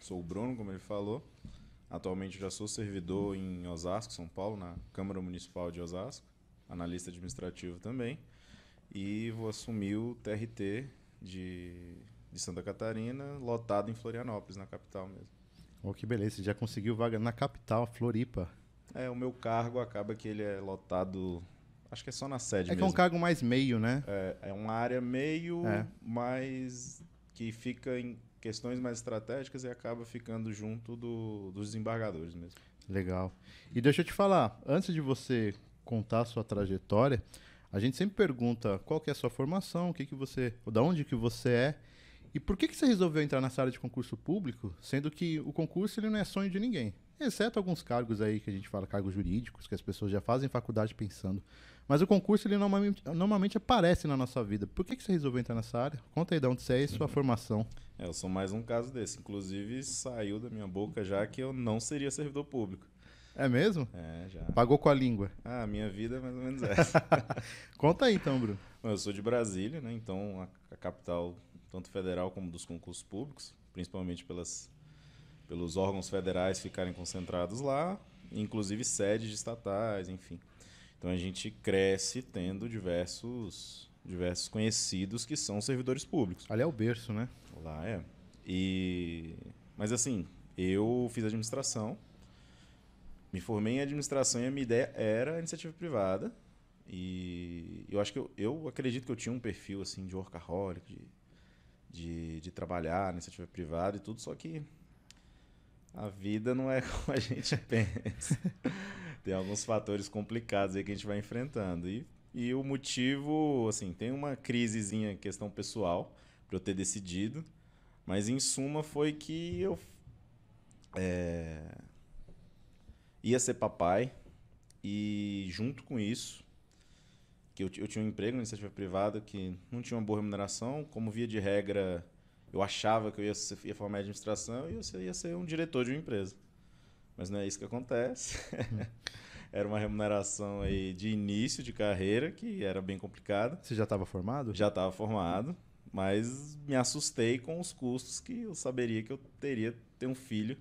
Sou o Bruno, como ele falou. Atualmente já sou servidor em Osasco, São Paulo, na Câmara Municipal de Osasco, analista administrativo também. E vou assumir o TRT de, de Santa Catarina, lotado em Florianópolis, na capital mesmo. Oh, que beleza, você já conseguiu vaga na capital, Floripa. É, o meu cargo acaba que ele é lotado, acho que é só na sede é mesmo. É que é um cargo mais meio, né? É, é uma área meio, é. que fica em questões mais estratégicas e acaba ficando junto do, dos desembargadores mesmo. Legal. E deixa eu te falar, antes de você contar a sua trajetória, a gente sempre pergunta qual que é a sua formação, o que que você, da onde que você é e por que que você resolveu entrar nessa área de concurso público, sendo que o concurso ele não é sonho de ninguém exceto alguns cargos aí que a gente fala, cargos jurídicos, que as pessoas já fazem faculdade pensando. Mas o concurso, ele normalmente, normalmente aparece na nossa vida. Por que, que você resolveu entrar nessa área? Conta aí de onde você é e sua uhum. formação. É, eu sou mais um caso desse. Inclusive, saiu da minha boca já que eu não seria servidor público. É mesmo? É, já. Pagou com a língua. Ah, minha vida é mais ou menos essa. Conta aí então, Bruno. Eu sou de Brasília, né? Então, a, a capital tanto federal como dos concursos públicos, principalmente pelas pelos órgãos federais ficarem concentrados lá, inclusive sedes estatais, enfim. Então a gente cresce tendo diversos diversos conhecidos que são servidores públicos. Ali é o berço, né? Lá é. E mas assim, eu fiz administração, me formei em administração e a minha ideia era iniciativa privada. E eu acho que eu, eu acredito que eu tinha um perfil assim de workaholic, de, de, de trabalhar, iniciativa privada e tudo, só que a vida não é como a gente pensa. tem alguns fatores complicados aí que a gente vai enfrentando. E, e o motivo, assim, tem uma crisezinha, questão pessoal, para eu ter decidido. Mas em suma foi que eu é, ia ser papai e junto com isso, que eu, eu tinha um emprego na iniciativa privada que não tinha uma boa remuneração, como via de regra eu achava que eu ia, ser, ia formar administração e eu ia ser um diretor de uma empresa. Mas não é isso que acontece. era uma remuneração aí de início de carreira que era bem complicada. Você já estava formado? Já estava formado, mas me assustei com os custos que eu saberia que eu teria ter um filho.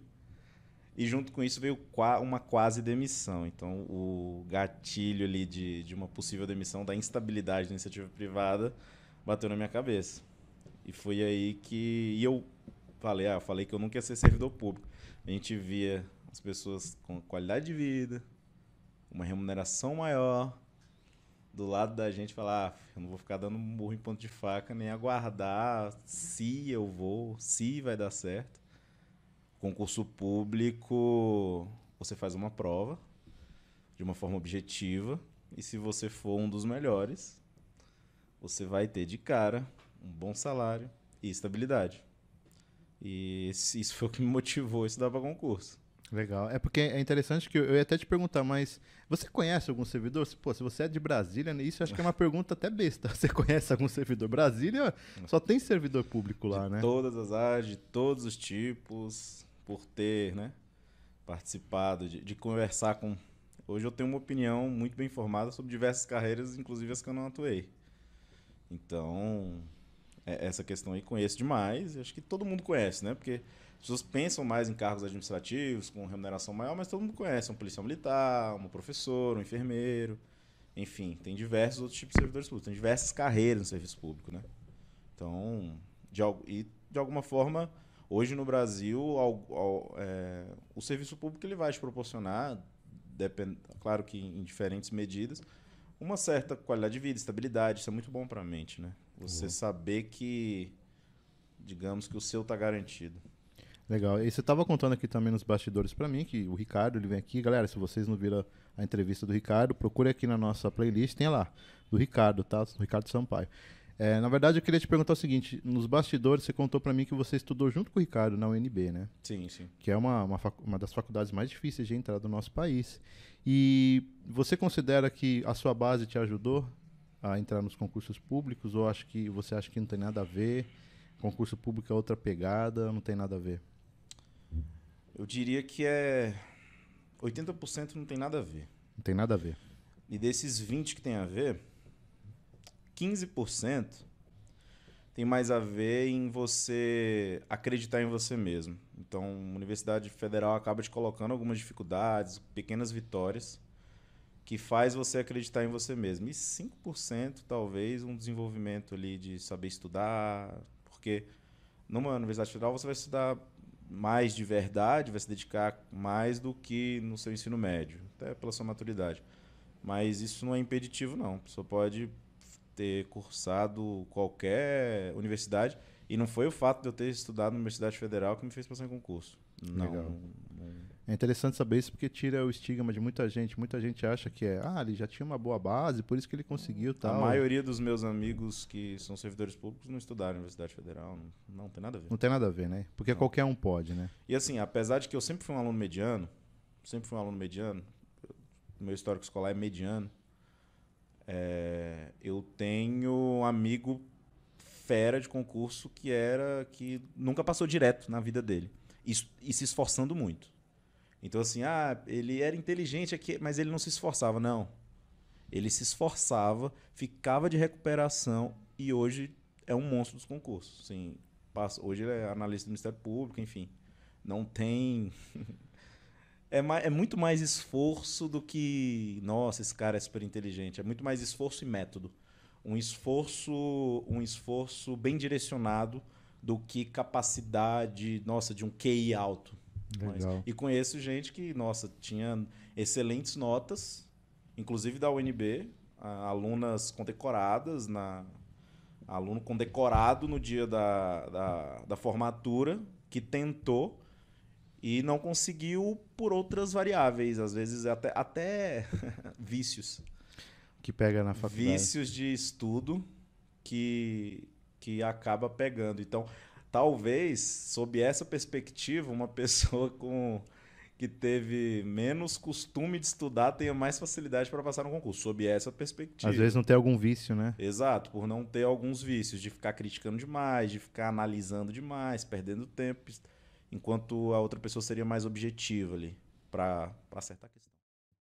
E junto com isso veio uma quase demissão. Então, o gatilho ali de, de uma possível demissão da instabilidade da iniciativa privada bateu na minha cabeça. E foi aí que e eu falei, ah, falei que eu nunca ia ser servidor público. A gente via as pessoas com qualidade de vida, uma remuneração maior, do lado da gente falar, ah, eu não vou ficar dando murro em ponto de faca, nem aguardar se eu vou, se vai dar certo. Concurso público, você faz uma prova de uma forma objetiva, e se você for um dos melhores, você vai ter de cara um bom salário e estabilidade. E isso foi o que me motivou a estudar para concurso. Legal. É porque é interessante que eu ia até te perguntar, mas você conhece algum servidor? Pô, se você é de Brasília, né, isso acho que é uma pergunta até besta. Você conhece algum servidor? Brasília só tem servidor público lá, de né? Todas as áreas, de todos os tipos, por ter, né? Participado, de, de conversar com. Hoje eu tenho uma opinião muito bem formada sobre diversas carreiras, inclusive as que eu não atuei. Então, é, essa questão aí, conheço demais, acho que todo mundo conhece, né? Porque as pessoas pensam mais em cargos administrativos, com remuneração maior, mas todo mundo conhece um policial militar, um professor, um enfermeiro, enfim, tem diversos outros tipos de servidores públicos, tem diversas carreiras no serviço público, né? Então, de, e de alguma forma, hoje no Brasil, ao, ao, é, o serviço público ele vai te proporcionar, depend, claro que em diferentes medidas, uma certa qualidade de vida, estabilidade. Isso é muito bom para a mente, né? Você uhum. saber que, digamos que o seu está garantido. Legal. E você estava contando aqui também nos bastidores para mim que o Ricardo ele vem aqui, galera. Se vocês não viram a entrevista do Ricardo, procure aqui na nossa playlist, tem lá do Ricardo, tá? Do Ricardo Sampaio. É, na verdade, eu queria te perguntar o seguinte: nos bastidores, você contou para mim que você estudou junto com o Ricardo na UNB, né? Sim, sim. Que é uma, uma, uma, das faculdades mais difíceis de entrar do nosso país. E você considera que a sua base te ajudou a entrar nos concursos públicos? Ou acho que você acha que não tem nada a ver? Concurso público é outra pegada, não tem nada a ver? Eu diria que é. 80% não tem nada a ver. Não tem nada a ver. E desses 20 que tem a ver, 15% tem mais a ver em você acreditar em você mesmo. Então, a Universidade Federal acaba te colocando algumas dificuldades, pequenas vitórias, que faz você acreditar em você mesmo. E 5% talvez um desenvolvimento ali de saber estudar, porque numa Universidade Federal você vai estudar mais de verdade, vai se dedicar mais do que no seu ensino médio, até pela sua maturidade. Mas isso não é impeditivo, não. A pessoa pode ter cursado qualquer universidade. E não foi o fato de eu ter estudado na Universidade Federal que me fez passar em concurso. Não. Legal. É interessante saber isso porque tira o estigma de muita gente. Muita gente acha que é, ah, ele já tinha uma boa base, por isso que ele conseguiu tal. A maioria dos meus amigos que são servidores públicos não estudaram na Universidade Federal. Não, não tem nada a ver. Não tem nada a ver, né? Porque não. qualquer um pode, né? E assim, apesar de que eu sempre fui um aluno mediano, sempre fui um aluno mediano, meu histórico escolar é mediano, é, eu tenho um amigo fera de concurso que era que nunca passou direto na vida dele e, e se esforçando muito. Então assim, ah, ele era inteligente aqui, mas ele não se esforçava, não. Ele se esforçava, ficava de recuperação e hoje é um monstro dos concursos. Sim, hoje ele é analista do Ministério Público, enfim. Não tem é, mais, é muito mais esforço do que. Nossa, esse cara é super inteligente. É muito mais esforço e método. Um esforço, um esforço bem direcionado do que capacidade, nossa, de um QI alto. Mas, e conheço gente que, nossa, tinha excelentes notas, inclusive da UNB, alunas condecoradas, na, aluno condecorado no dia da, da, da formatura, que tentou e não conseguiu por outras variáveis, às vezes até, até vícios. Que pega na faculdade. Vícios de estudo que, que acaba pegando. Então, talvez, sob essa perspectiva, uma pessoa com que teve menos costume de estudar tenha mais facilidade para passar no concurso, sob essa perspectiva. Às vezes não tem algum vício, né? Exato, por não ter alguns vícios, de ficar criticando demais, de ficar analisando demais, perdendo tempo enquanto a outra pessoa seria mais objetiva ali para acertar a questão.